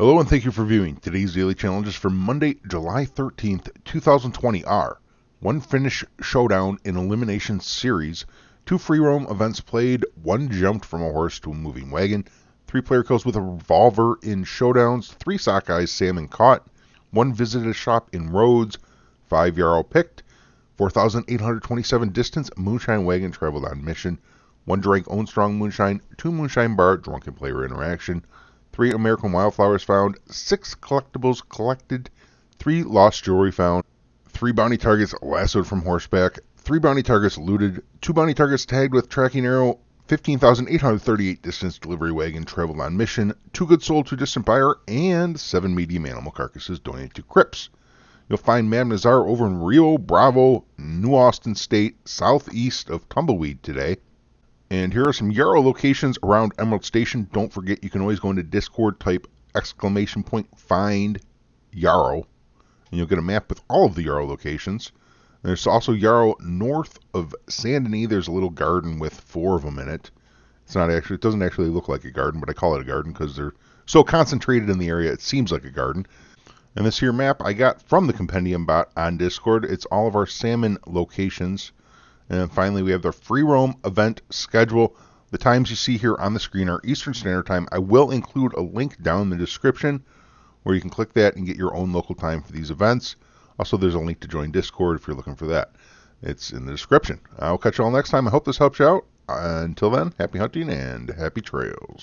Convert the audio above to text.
Hello and thank you for viewing. Today's daily challenges for Monday, July 13th, 2020 are one finish showdown in elimination series, two free roam events played, one jumped from a horse to a moving wagon, three player kills with a revolver in showdowns, three sockeyes salmon caught, one visited a shop in Rhodes, five yarrow picked, 4,827 distance moonshine wagon traveled on mission, one drank own strong moonshine, two moonshine bar drunken player interaction three American wildflowers found, six collectibles collected, three lost jewelry found, three bounty targets lassoed from horseback, three bounty targets looted, two bounty targets tagged with tracking arrow, 15,838 distance delivery wagon traveled on mission, two goods sold to distant buyer, and seven medium animal carcasses donated to Crips. You'll find Mad Nazar over in Rio Bravo, New Austin State, southeast of Tumbleweed today. And here are some Yarrow locations around Emerald Station. Don't forget, you can always go into Discord, type exclamation point find Yarrow, and you'll get a map with all of the Yarrow locations. There's also Yarrow north of Sandeny. There's a little garden with four of them in it. It's not actually, it doesn't actually look like a garden, but I call it a garden because they're so concentrated in the area, it seems like a garden. And this here map I got from the compendium bot on Discord. It's all of our salmon locations and then finally, we have the free roam event schedule. The times you see here on the screen are Eastern Standard Time. I will include a link down in the description where you can click that and get your own local time for these events. Also, there's a link to join Discord if you're looking for that. It's in the description. I'll catch you all next time. I hope this helps you out. Uh, until then, happy hunting and happy trails.